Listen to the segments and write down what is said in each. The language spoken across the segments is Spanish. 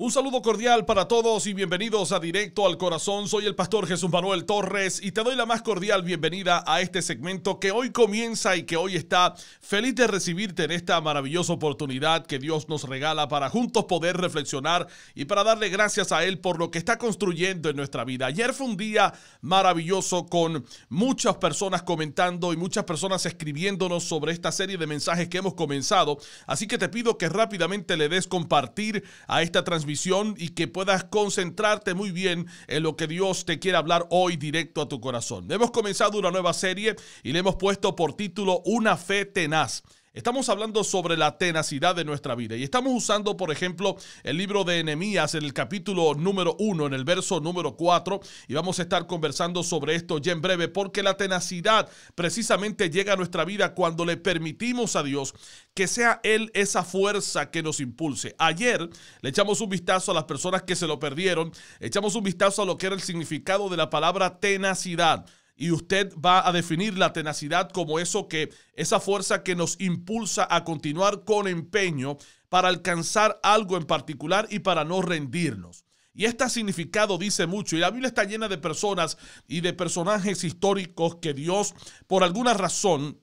Un saludo cordial para todos y bienvenidos a Directo al Corazón. Soy el pastor Jesús Manuel Torres y te doy la más cordial bienvenida a este segmento que hoy comienza y que hoy está feliz de recibirte en esta maravillosa oportunidad que Dios nos regala para juntos poder reflexionar y para darle gracias a Él por lo que está construyendo en nuestra vida. Ayer fue un día maravilloso con muchas personas comentando y muchas personas escribiéndonos sobre esta serie de mensajes que hemos comenzado. Así que te pido que rápidamente le des compartir a esta transmisión visión y que puedas concentrarte muy bien en lo que Dios te quiere hablar hoy directo a tu corazón. Hemos comenzado una nueva serie y le hemos puesto por título Una fe tenaz. Estamos hablando sobre la tenacidad de nuestra vida y estamos usando, por ejemplo, el libro de Enemías en el capítulo número 1, en el verso número 4, y vamos a estar conversando sobre esto ya en breve, porque la tenacidad precisamente llega a nuestra vida cuando le permitimos a Dios que sea Él esa fuerza que nos impulse. Ayer le echamos un vistazo a las personas que se lo perdieron, echamos un vistazo a lo que era el significado de la palabra tenacidad y usted va a definir la tenacidad como eso que esa fuerza que nos impulsa a continuar con empeño para alcanzar algo en particular y para no rendirnos. Y este significado dice mucho. Y la Biblia está llena de personas y de personajes históricos que Dios, por alguna razón,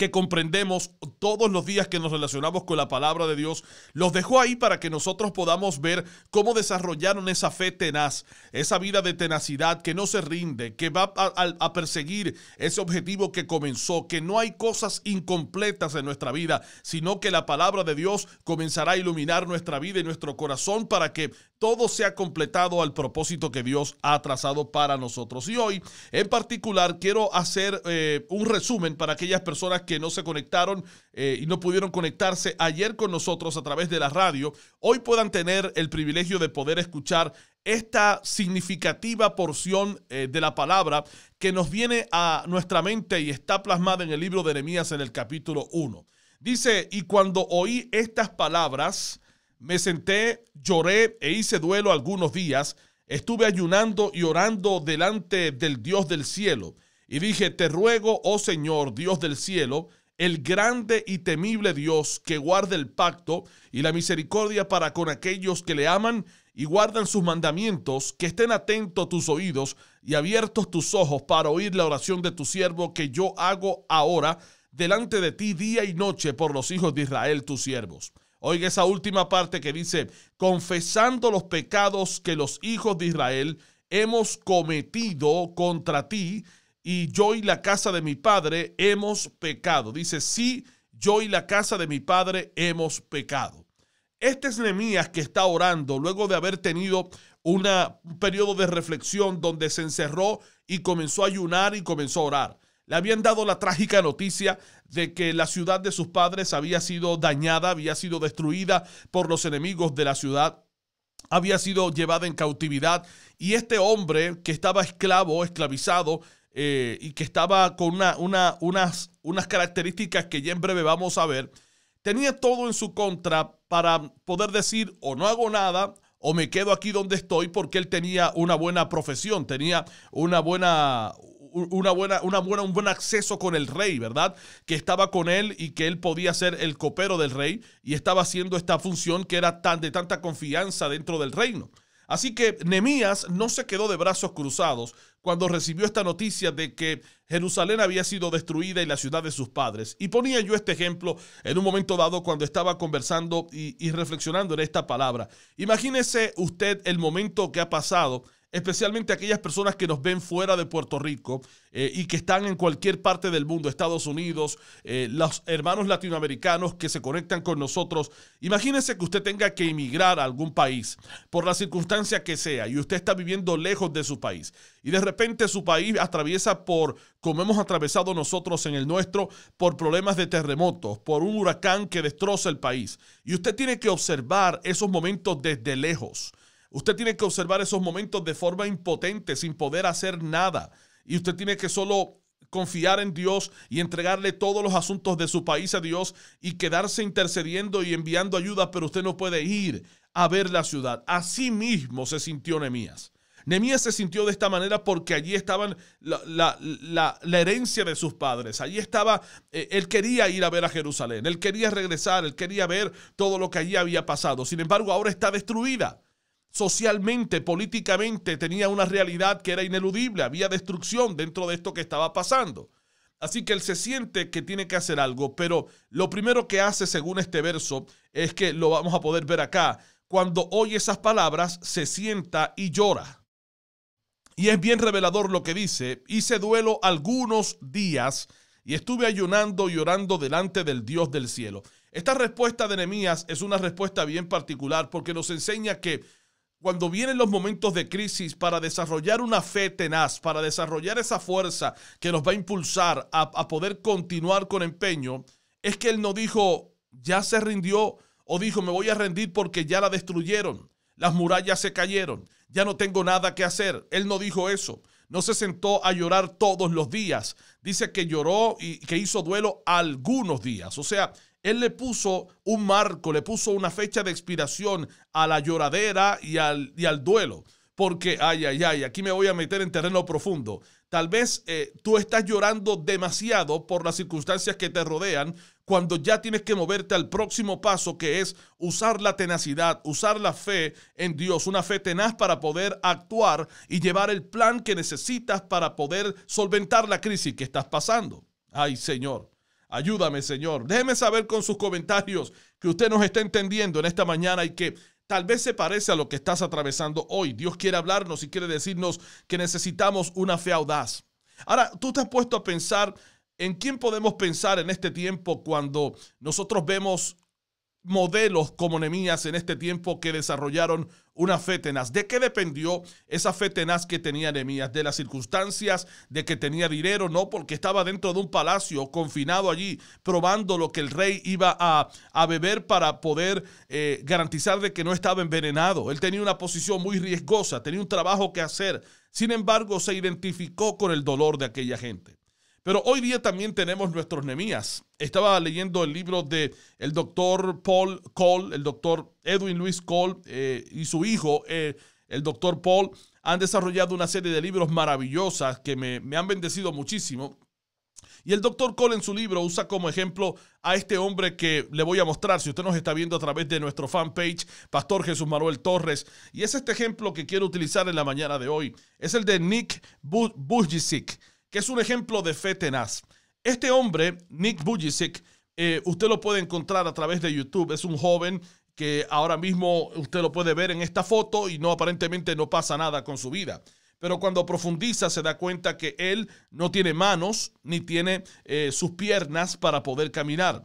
que comprendemos todos los días que nos relacionamos con la palabra de Dios, los dejó ahí para que nosotros podamos ver cómo desarrollaron esa fe tenaz, esa vida de tenacidad que no se rinde, que va a, perseguir ese objetivo que comenzó, que no hay cosas incompletas en nuestra vida, sino que la palabra de Dios comenzará a iluminar nuestra vida y nuestro corazón para que todo se ha completado al propósito que Dios ha trazado para nosotros. Y hoy, en particular, quiero hacer eh, un resumen para aquellas personas que no se conectaron eh, y no pudieron conectarse ayer con nosotros a través de la radio. Hoy puedan tener el privilegio de poder escuchar esta significativa porción eh, de la palabra que nos viene a nuestra mente y está plasmada en el libro de Nehemías en el capítulo 1. Dice, y cuando oí estas palabras, me senté, lloré e hice duelo algunos días. Estuve ayunando y orando delante del Dios del cielo. Y dije, te ruego, oh Señor, Dios del cielo, el grande y temible Dios que guarda el pacto y la misericordia para con aquellos que le aman y guardan sus mandamientos, que estén atentos tus oídos y abiertos tus ojos para oír la oración de tu siervo que yo hago ahora delante de ti día y noche por los hijos de Israel, tus siervos. Oiga esa última parte que dice, confesando los pecados que los hijos de Israel hemos cometido contra ti, y yo y la casa de mi padre hemos pecado. Dice, sí, yo y la casa de mi padre hemos pecado. Este es Nehemías que está orando luego de haber tenido un periodo de reflexión donde se encerró y comenzó a ayunar y comenzó a orar. Le habían dado la trágica noticia de que la ciudad de sus padres había sido dañada, había sido destruida por los enemigos de la ciudad había sido llevada en cautividad y este hombre que estaba esclavo, esclavizado eh, y que estaba con unas, unas características que ya en breve vamos a ver, tenía todo en su contra para poder decir o no hago nada o me quedo aquí donde estoy porque él tenía una buena profesión, tenía una buena, una buena, una buena, un buen acceso con el rey, ¿verdad? Que estaba con él y que él podía ser el copero del rey y estaba haciendo esta función que era tan, de tanta confianza dentro del reino. Así que Nemías no se quedó de brazos cruzados cuando recibió esta noticia de que Jerusalén había sido destruida y la ciudad de sus padres. Y ponía yo este ejemplo en un momento dado cuando estaba conversando y, y reflexionando en esta palabra. Imagínese usted el momento que ha pasado especialmente aquellas personas que nos ven fuera de Puerto Rico eh, y que están en cualquier parte del mundo, Estados Unidos, eh, los hermanos latinoamericanos que se conectan con nosotros. Imagínense que usted tenga que emigrar a algún país por la circunstancia que sea y usted está viviendo lejos de su país y de repente su país atraviesa por, como hemos atravesado nosotros en el nuestro, por problemas de terremotos, por un huracán que destroza el país. Y usted tiene que observar esos momentos desde lejos. Usted tiene que observar esos momentos de forma impotente, sin poder hacer nada. Y usted tiene que solo confiar en Dios y entregarle todos los asuntos de su país a Dios y quedarse intercediendo y enviando ayuda, pero usted no puede ir a ver la ciudad. Así mismo se sintió Nemías. Nemías se sintió de esta manera porque allí estaban la, herencia de sus padres. Allí estaba, eh, él quería ir a ver a Jerusalén, él quería regresar, él quería ver todo lo que allí había pasado. Sin embargo, ahora está destruida socialmente, políticamente, tenía una realidad que era ineludible, había destrucción dentro de esto que estaba pasando. Así que él se siente que tiene que hacer algo, pero lo primero que hace según este verso es que lo vamos a poder ver acá. Cuando oye esas palabras, se sienta y llora. Y es bien revelador lo que dice, hice duelo algunos días y estuve ayunando y llorando delante del Dios del cielo. Esta respuesta de Nehemías es una respuesta bien particular porque nos enseña que cuando vienen los momentos de crisis para desarrollar una fe tenaz, para desarrollar esa fuerza que nos va a impulsar a, poder continuar con empeño, es que él no dijo, ya se rindió, o dijo, me voy a rendir porque ya la destruyeron, las murallas se cayeron, ya no tengo nada que hacer. Él no dijo eso no se sentó a llorar todos los días. Dice que lloró y que hizo duelo algunos días. O sea, él le puso un marco, le puso una fecha de expiración a la lloradera y al, al duelo. Porque, ay, ay, ay, aquí me voy a meter en terreno profundo. Tal vez eh, tú estás llorando demasiado por las circunstancias que te rodean cuando ya tienes que moverte al próximo paso que es usar la tenacidad, usar la fe en Dios, una fe tenaz para poder actuar y llevar el plan que necesitas para poder solventar la crisis que estás pasando. Ay, Señor. Ayúdame, Señor. Déjeme saber con sus comentarios que usted nos está entendiendo en esta mañana y que tal vez se parece a lo que estás atravesando hoy. Dios quiere hablarnos y quiere decirnos que necesitamos una fe audaz. Ahora, tú te has puesto a pensar en quién podemos pensar en este tiempo cuando nosotros vemos modelos como Nemías en este tiempo que desarrollaron una fe tenaz. ¿De qué dependió esa fe tenaz que tenía Nemías? De las circunstancias, de que tenía dinero, no, porque estaba dentro de un palacio, confinado allí, probando lo que el rey iba a, beber para poder eh, garantizar de que no estaba envenenado. Él tenía una posición muy riesgosa, tenía un trabajo que hacer. Sin embargo, se identificó con el dolor de aquella gente. Pero hoy día también tenemos nuestros Nemías. Estaba leyendo el libro de el doctor Paul Cole, el doctor Edwin Luis Cole eh, y su hijo, eh, el doctor Paul, han desarrollado una serie de libros maravillosas que me, han bendecido muchísimo. Y el doctor Cole en su libro usa como ejemplo a este hombre que le voy a mostrar, si usted nos está viendo a través de nuestro fanpage, Pastor Jesús Manuel Torres. Y es este ejemplo que quiero utilizar en la mañana de hoy. Es el de Nick Bujicic que es un ejemplo de fe tenaz. Este hombre, Nick Bujicic, eh, usted lo puede encontrar a través de YouTube. Es un joven que ahora mismo usted lo puede ver en esta foto y no aparentemente no pasa nada con su vida. Pero cuando profundiza se da cuenta que él no tiene manos ni tiene eh, sus piernas para poder caminar.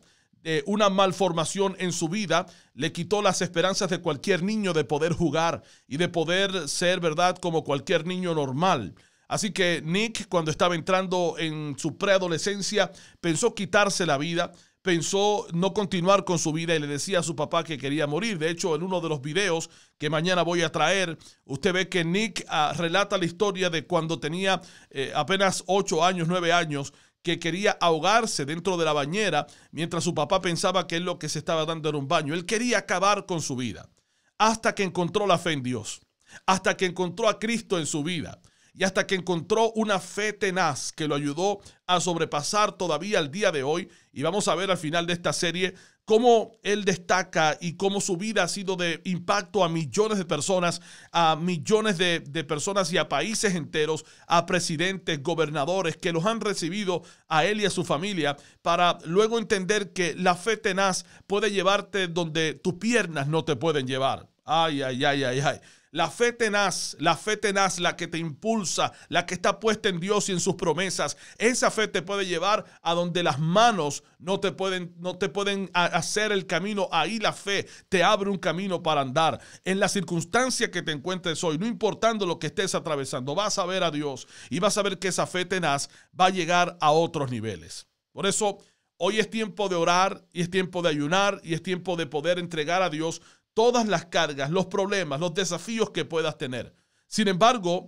una malformación en su vida le quitó las esperanzas de cualquier niño de poder jugar y de poder ser, ¿verdad?, como cualquier niño normal. Así que Nick, cuando estaba entrando en su preadolescencia, pensó quitarse la vida, pensó no continuar con su vida y le decía a su papá que quería morir. De hecho, en uno de los videos que mañana voy a traer, usted ve que Nick ah, relata la historia de cuando tenía eh, apenas 8 años, 9 años, que quería ahogarse dentro de la bañera mientras su papá pensaba que él lo que se estaba dando era un baño. Él quería acabar con su vida hasta que encontró la fe en Dios, hasta que encontró a Cristo en su vida y hasta que encontró una fe tenaz que lo ayudó a sobrepasar todavía al día de hoy. Y vamos a ver al final de esta serie cómo él destaca y cómo su vida ha sido de impacto a millones de personas, a millones de, de, personas y a países enteros, a presidentes, gobernadores que los han recibido a él y a su familia, para luego entender que la fe tenaz puede llevarte donde tus piernas no te pueden llevar. Ay, ay, ay, ay, ay. La fe tenaz, la fe tenaz, la que te impulsa, la que está puesta en Dios y en sus promesas, esa fe te puede llevar a donde las manos no te pueden, no te pueden hacer el camino. Ahí la fe te abre un camino para andar. En la circunstancia que te encuentres hoy, no importando lo que estés atravesando, vas a ver a Dios y vas a ver que esa fe tenaz va a llegar a otros niveles. Por eso, hoy es tiempo de orar y es tiempo de ayunar y es tiempo de poder entregar a Dios todas las cargas, los problemas, los desafíos que puedas tener. Sin embargo,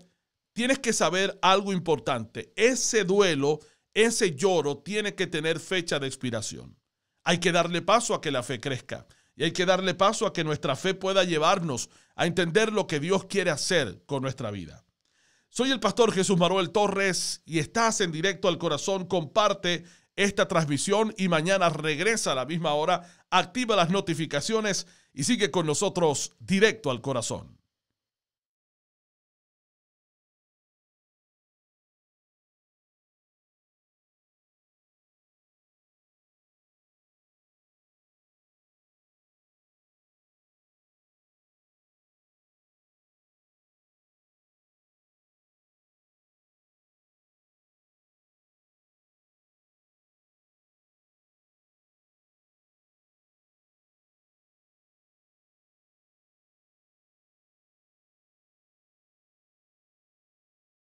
tienes que saber algo importante. Ese duelo, ese lloro tiene que tener fecha de expiración. Hay que darle paso a que la fe crezca. Y hay que darle paso a que nuestra fe pueda llevarnos a entender lo que Dios quiere hacer con nuestra vida. Soy el pastor Jesús Manuel Torres y estás en directo al corazón. Comparte esta transmisión y mañana regresa a la misma hora. Activa las notificaciones y sigue con nosotros directo al corazón.